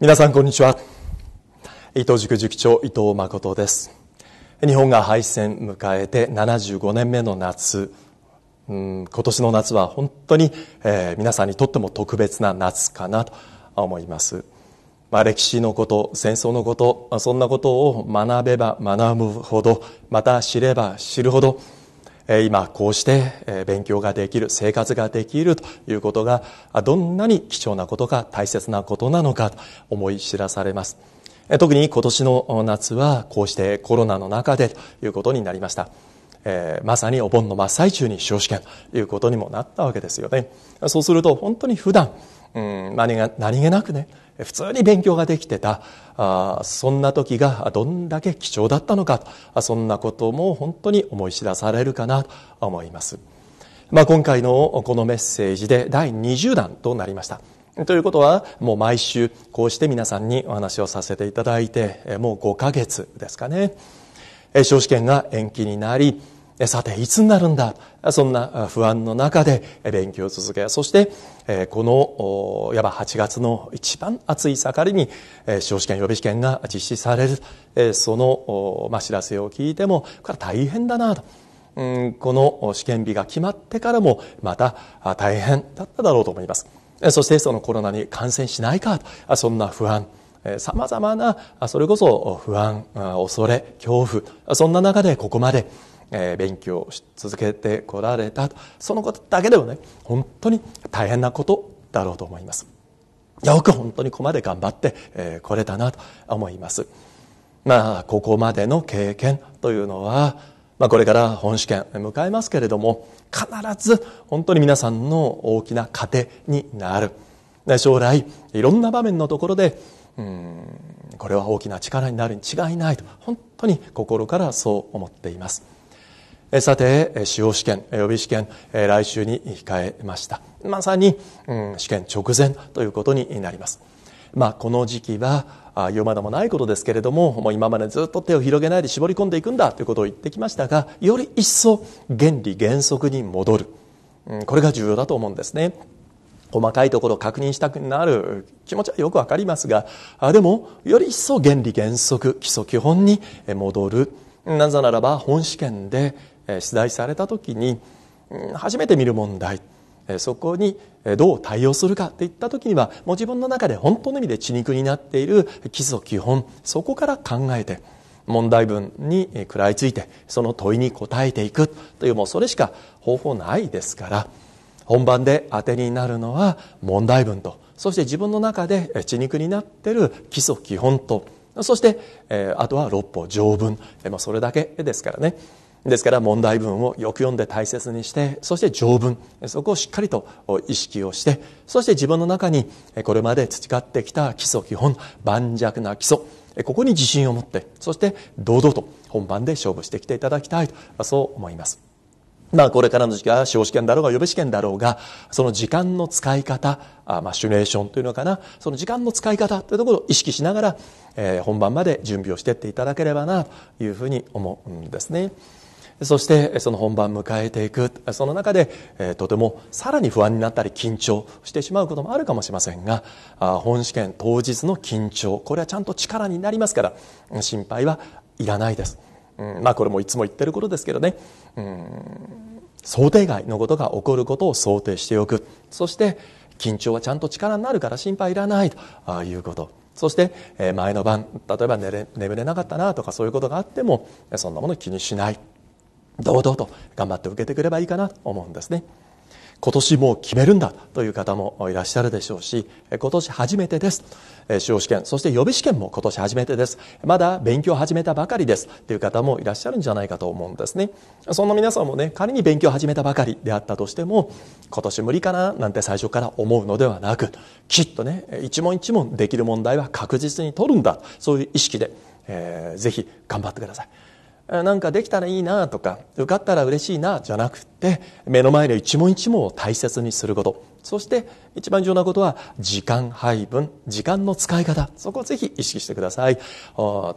皆さんこんにちは伊藤塾塾長伊藤誠です日本が敗戦迎えて75年目の夏うん今年の夏は本当に、えー、皆さんにとっても特別な夏かなと思います、まあ、歴史のこと戦争のことそんなことを学べば学ぶほどまた知れば知るほど今こうして勉強ができる生活ができるということがどんなに貴重なことか大切なことなのかと思い知らされます特に今年の夏はこうしてコロナの中でということになりましたえー、まさにお盆の真っ最中に司法試験ということにもなったわけですよねそうすると本当に普段うん何が何気なくね普通に勉強ができてたあそんな時がどんだけ貴重だったのかそんなことも本当に思い知らされるかなと思います、まあ、今回のこのメッセージで第20弾となりましたということはもう毎週こうして皆さんにお話をさせていただいてもう5ヶ月ですかね司法試験が延期になりさて、いつになるんだそんな不安の中で勉強を続け、そして、この、やば8月の一番暑い盛りに、司法試験、予備試験が実施される、その、ま知らせを聞いても、これは大変だなと。この試験日が決まってからも、また大変だっただろうと思います。そして、そのコロナに感染しないか、そんな不安。さまざまな、それこそ不安、恐れ、恐怖、そんな中でここまで、え勉強し続けてこられたそのことだけでもね本当に大変なことだろうと思いますよく本当にここまで頑張ってこ、えれたなと思いますまあここまでの経験というのは、まあ、これから本試験迎えますけれども必ず本当に皆さんの大きな糧になる将来いろんな場面のところでうんこれは大きな力になるに違いないと本当に心からそう思っていますさて、司法試験、予備試験、来週に控えました。まさに、うん、試験直前ということになります。まあ、この時期は、言うまでもないことですけれども、もう今までずっと手を広げないで絞り込んでいくんだということを言ってきましたが、より一層原理原則に戻る。うん、これが重要だと思うんですね。細かいところを確認したくなる気持ちはよくわかりますが、でも、より一層原理原則、基礎基本に戻る。なぜならば本試験で出題された時に初めて見る問題そこにどう対応するかっていった時にはもう自分の中で本当の意味で血肉になっている基礎基本そこから考えて問題文に食らいついてその問いに答えていくというもうそれしか方法ないですから本番で当てになるのは問題文とそして自分の中で血肉になっている基礎基本とそして、えー、あとは六法条文、まあ、それだけですからねですから問題文をよく読んで大切にしてそして条文そこをしっかりと意識をしてそして自分の中にこれまで培ってきた基礎基本盤石な基礎ここに自信を持ってそして堂々と本番で勝負してきていただきたいとそう思いますまあこれからの時期は司法試験だろうが予備試験だろうが、その時間の使い方、あまあシュネーションというのかな、その時間の使い方というところを意識しながら、えー、本番まで準備をしていっていただければなというふうに思うんですね。そしてその本番を迎えていく、その中で、えー、とてもさらに不安になったり緊張してしまうこともあるかもしれませんが、あ本試験当日の緊張、これはちゃんと力になりますから、心配はいらないです。うん、まあこれもいつも言ってることですけどね、うん、想定外のことが起こることを想定しておくそして緊張はちゃんと力になるから心配いらないということそして、え前の晩例えば寝れ眠れなかったなとかそういうことがあってもそんなもの気にしない堂々と頑張って受けてくればいいかなと思うんですね。今年もう決めるんだという方もいらっしゃるでしょうし今年初めてです司法試験そして予備試験も今年初めてですまだ勉強を始めたばかりですという方もいらっしゃるんじゃないかと思うんですねそんな皆さんもね仮に勉強を始めたばかりであったとしても今年無理かななんて最初から思うのではなくきっとね一問一問できる問題は確実に取るんだそういう意識で、えー、ぜひ頑張ってくださいなんかできたらいいなとか受かったら嬉しいなじゃなくて目の前で一問一問を大切にすることそして一番重要なことは時間配分時間の使い方そこをぜひ意識してください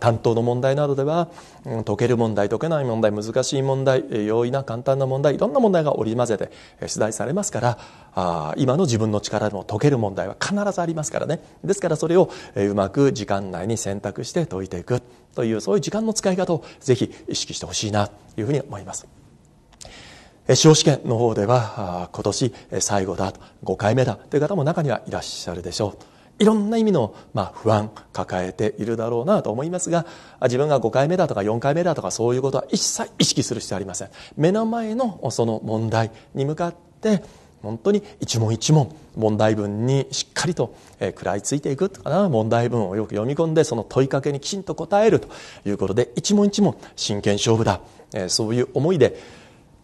担当の問題などでは、うん、解ける問題解けない問題難しい問題容易な簡単な問題いろんな問題が織り交ぜて出題されますからあ今の自分の力でも解ける問題は必ずありますからねですからそれをうまく時間内に選択して解いていくというそういう時間の使い方をぜひ意識してほしいなというふうに思います。司法試験の方では今年最後だ5回目だという方も中にはいらっしゃるでしょういろんな意味の、不安抱えているだろうなと思いますが自分が5回目だとか4回目だとかそういうことは一切意識する必要ありません目の前のその問題に向かって本当に一問一問問題文にしっかりと食らいついていくかな問題文をよく読み込んでその問いかけにきちんと答えるということで一問一問真剣勝負だそういう思いで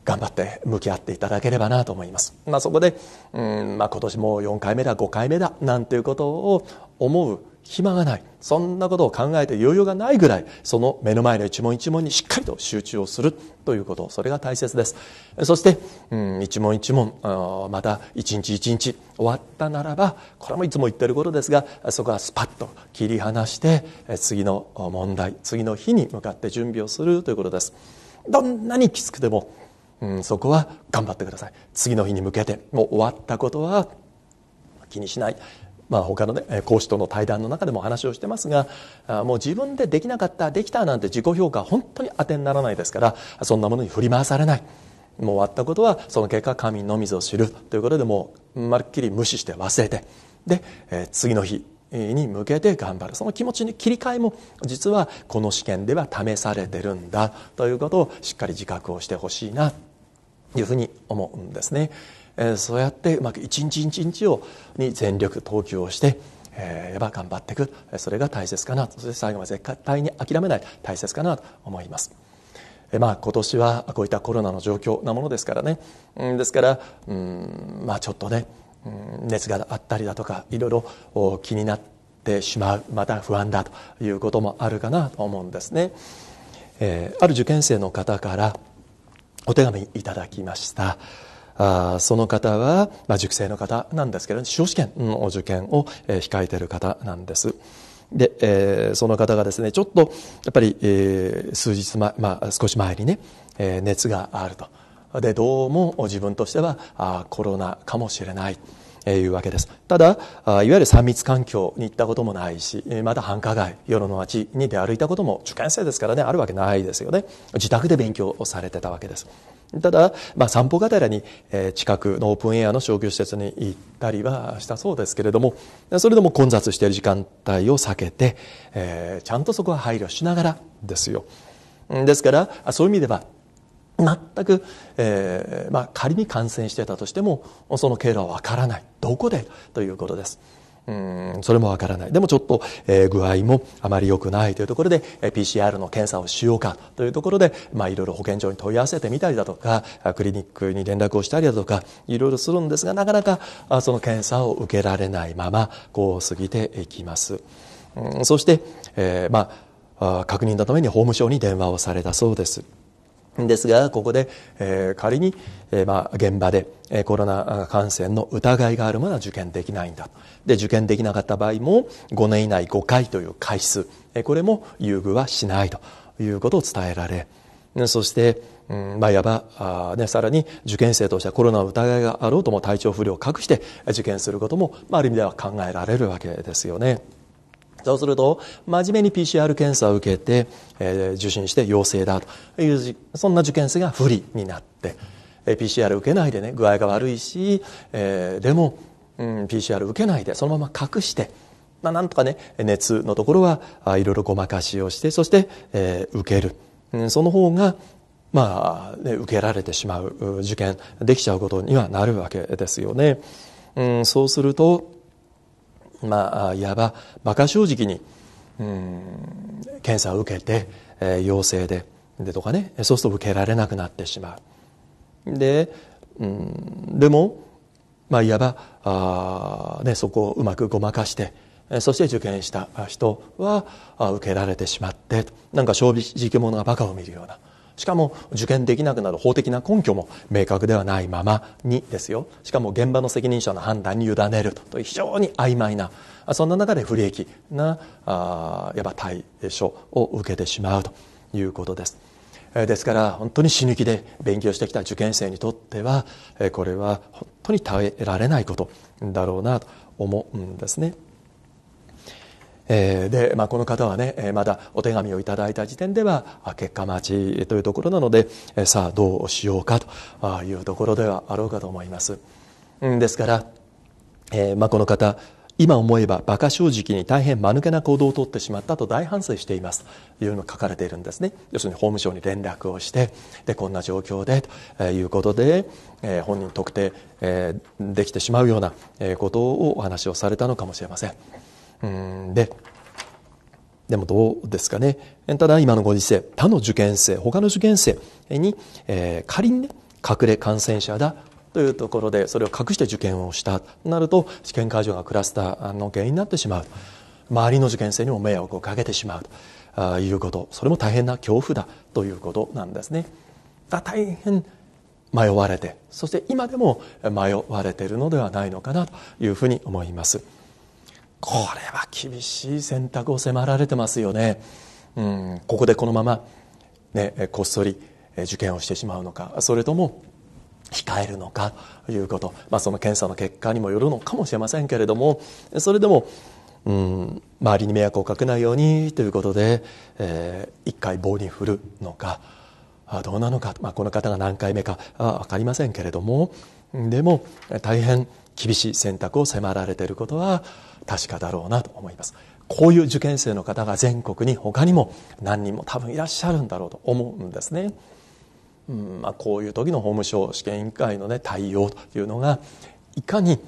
頑張って向き合っていただければなと思います、まあ、そこでうん、まあ、今年も4回目だ5回目だなんていうことを思う暇がないそんなことを考えて余裕がないぐらいその目の前の一問一問にしっかりと集中をするということそれが大切ですそして、うん、一問一問また一日一日終わったならばこれもいつも言ってることですがそこはスパッと切り離して次の問題次の日に向かって準備をするということですどんなにきつくてもうん、そこは頑張ってください次の日に向けてもう終わったことは気にしない、まあ、他の、ね、講師との対談の中でも話をしてますがもう自分でできなかったできたなんて自己評価本当に当てにならないですからそんなものに振り回されない。もう終わったことはその結果神のみぞ知るということでもうまるっきり無視して忘れてで、え次の日に向けて頑張るその気持ちの切り替えも実はこの試験では試されてるんだということをしっかり自覚をしてほしいないうふうに思うんですね、えそうやってうまく一日一日をに全力投球をして、えー、やっぱ頑張っていくそれが大切かなそして最後まで絶対に諦めない大切かなと思います。えー、まあ、今年はこういったコロナの状況なものですからね、うん、ですから、うんまあ、ちょっとね、うん、熱があったりだとかいろいろ気になってしまうまた不安だということもあるかなと思うんですね。えー、ある受験生の方からお手紙いただきましたあその方は、まあ、塾生の方なんですけど司法試験の受験を、控えている方なんですで、えー、その方がですねちょっとやっぱり、えー、数日前、まあ、少し前にね、えー、熱があるとでどうも自分としてはあコロナかもしれないいうわけですただいわゆる三密環境に行ったこともないしまた繁華街夜の街に出歩いたことも受験生ですからねあるわけないですよね自宅で勉強をされてたわけですただ、まあ、散歩がてらに、え近くのオープンエアの商業施設に行ったりはしたそうですけれどもそれでも混雑している時間帯を避けて、えちゃんとそこは配慮しながらですよですからそういう意味では全く、えー、まあ、仮に感染してたとしてもその経路はわからないどこでということです。うんそれもわからないでもちょっと、えー、具合もあまり良くないというところで、えー、PCR の検査をしようかというところで、まあ、いろいろ保健所に問い合わせてみたりだとかクリニックに連絡をしたりだとかいろいろするんですがなかなかあその検査を受けられないままこう過ぎていきます。うんそして、えーまあ、確認のために法務省に電話をされたそうです。ですが、ここで、えー、仮に、えー、まあ、現場で、えー、コロナ感染の疑いがあるものは受験できないんだと。で、受験できなかった場合も、5年以内5回という回数、えー、これも優遇はしないということを伝えられ、そして、うん、まあ、いわば、あね、さらに受験生としてはコロナの疑いがあろうとも体調不良を隠して受験することも、まあ、ある意味では考えられるわけですよね。そうすると、真面目に PCR 検査を受けて、えー、受診して陽性だという、そんな受験生が不利になって、えー、PCR 受けないでね、具合が悪いし、えー、でも、うん、PCR 受けないで、そのまま隠して、まあ、なんとかね、熱のところはいろいろごまかしをして、そして、えー、受ける。うん、その方が、まあ、ね、受けられてしまう、受験できちゃうことにはなるわけですよね。うん、そうすると、まあ、いわば馬鹿正直に、うん、検査を受けて、えー、陽性ででとかねそうすると受けられなくなってしまう。で、うん、でも、まあ、いわばあ、ね、そこをうまくごまかして。そして受験した人は受けられてしまってなんか正直者がバカを見るようなしかも受験できなくなる法的な根拠も明確ではないままにですよしかも現場の責任者の判断に委ねると非常に曖昧なそんな中で不利益なあやっぱ対処を受けてしまうということです。ですから本当に死ぬ気で勉強してきた受験生にとってはこれは本当に耐えられないことだろうなと思うんですね。えー、で、まあ、この方はね、えー、まだお手紙をいただいた時点では結果待ちというところなので、えー、さあどうしようかというところではあろうかと思います。うん、ですから、えーまあ、この方今思えば馬鹿正直に大変間抜けな行動をとってしまったと大反省していますというのが書かれているんですね要するに法務省に連絡をしてでこんな状況でということで、えー、本人特定、えー、できてしまうようなことをお話をされたのかもしれません。うんででもどうですかねただ今のご時世他の受験生他の受験生に、えー、仮にね隠れ感染者だというところでそれを隠して受験をしたとなると試験会場がクラスターの原因になってしまう周りの受験生にも迷惑をかけてしまうということそれも大変な恐怖だということなんですね。だ大変迷われてそして今でも迷われているのではないのかなというふうに思います。これは厳しい選択を迫られてますよね、うん、ここでこのまま、ね、こっそり受験をしてしまうのかそれとも控えるのかということ、まあ、その検査の結果にもよるのかもしれませんけれどもそれでも、うん、周りに迷惑をかけないようにということで、えー、一回棒に振るのかどうなのか、まあ、この方が何回目か分かりませんけれどもでも大変厳しい選択を迫られていることは確かだろうなと思いますこういう受験生の方が全国に他にも何人も多分いらっしゃるんだろうと思うんですね。うんまあ、こういう時の法務省試験委員会の、ね、対応というのがいかに、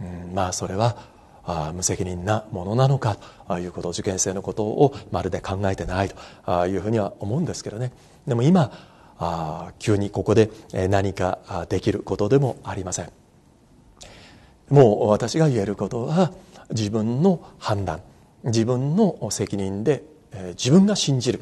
うんまあ、それはあ無責任なものなのかということ受験生のことをまるで考えてないというふうには思うんですけどねでも今あ急にここで何かできることでもありません。もう私が言えることは自分の判断自分の責任で自分が信じる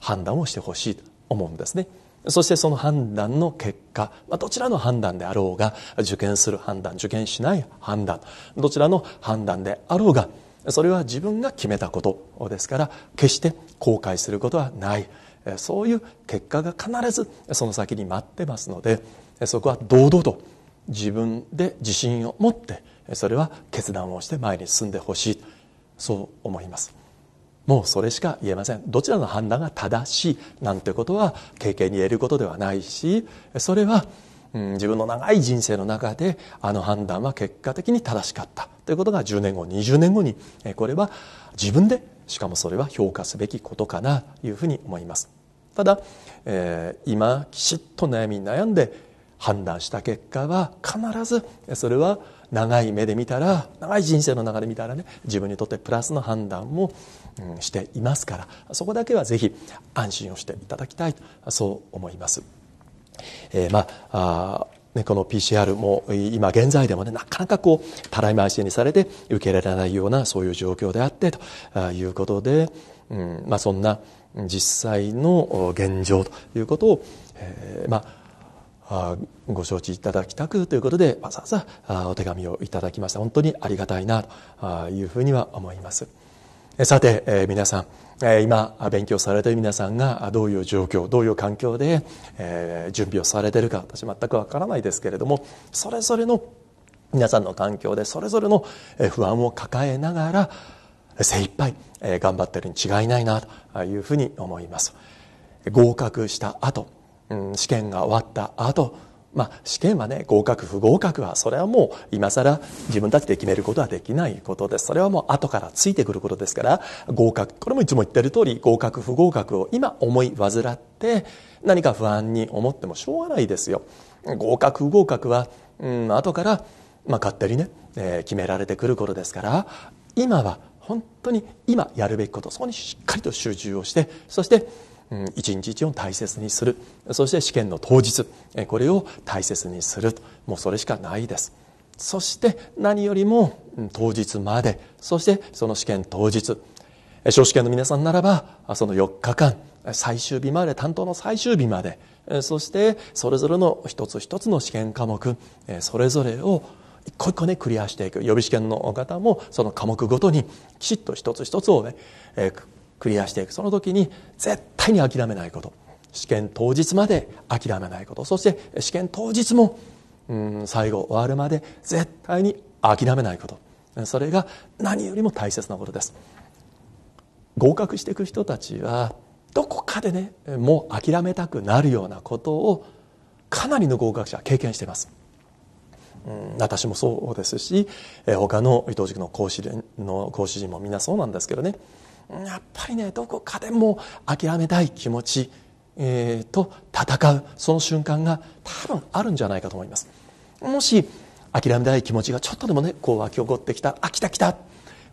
判断をしてほしいと思うんですねそしてその判断の結果、どちらの判断であろうが受験する判断受験しない判断どちらの判断であろうがそれは自分が決めたことですから決して後悔することはないそういう結果が必ずその先に待ってますのでそこは堂々と自分で自信を持ってそれは決断をして前に進んでほしいそう思いますもうそれしか言えませんどちらの判断が正しいなんてことは経験に言えることではないしそれは、うん、自分の長い人生の中であの判断は結果的に正しかったということが10年後20年後にこれは自分でしかもそれは評価すべきことかなというふうに思いますただ、えー、今きちっと悩み悩んで判断した結果は必ずそれは長い目で見たら長い人生の中で見たらね自分にとってプラスの判断も、うん、していますからそこだけはぜひ安心をしていただきたいとそう思います。えー、まあね、この PCR も今現在でもね、なかなかこう、たらい回しにされて受けられないようなそういう状況であってということで、うん、まあそんな実際の現状ということを、えー、まあご承知いただきたくということでわざわざお手紙をいただきました本当にありがたいなというふうには思いますさて、えー、皆さん、えー、今勉強されている皆さんがどういう状況どういう環境で、えー、準備をされているか私全くわからないですけれどもそれぞれの皆さんの環境でそれぞれの不安を抱えながら精一杯頑張ってるに違いないなというふうに思います合格した後ん、試験が終わった後、まあ試験はね合格不合格はそれはもう今更自分たちで決めることはできないことですそれはもう後からついてくることですから合格これもいつも言ってる通り合格不合格を今思い患って何か不安に思ってもしょうがないですよ合格不合格は、うん、後から、まあ、勝手にね、えー、決められてくることですから今は本当に今やるべきことそこにしっかりと集中をしてそして一日一を大切にするそして試験の当日これを大切にするともうそれしかないですそして何よりも当日までそしてその試験当日小試験の皆さんならばその4日間最終日まで担当の最終日までそしてそれぞれの一つ一つの試験科目それぞれを一個一個ねクリアしていく予備試験の方もその科目ごとにきちっと一つ一つをねクリアしていくその時に絶対に諦めないこと試験当日まで諦めないことそして試験当日もうん最後終わるまで絶対に諦めないことそれが何よりも大切なことです合格していく人たちはどこかでねもう諦めたくなるようなことをかなりの合格者は経験していますうん、私もそうですし、え他の伊藤塾の講師の講師陣もみんなそうなんですけどねやっぱりねどこかでも諦めたい気持ち、えー、と戦うその瞬間が多分あるんじゃないかと思いますもし諦めたい気持ちがちょっとでもねこう湧き起こってきたあ来た来た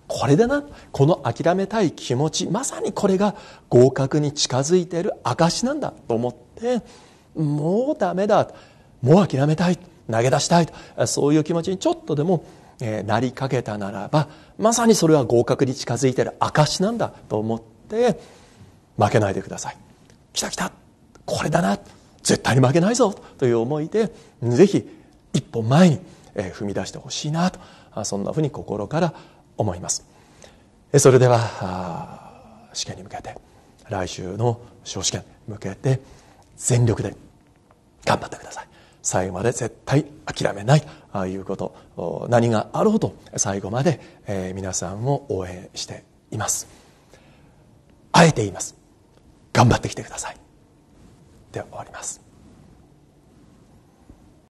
これだなこの諦めたい気持ちまさにこれが合格に近づいている証なんだと思ってもうダメだもう諦めたい投げ出したいそういう気持ちにちょっとでもえなりかけたならばまさにそれは合格に近づいている証なんだと思って負けないでください来た来たこれだな絶対に負けないぞという思いでぜひ一歩前に踏み出してほしいなとそんなふうに心から思いますそれでは試験に向けて来週の小試験に向けて全力で頑張ってください最後まで絶対諦めないということ何があろうと最後まで、えー、皆さんを応援していますあえて言います頑張ってきてくださいでは終わります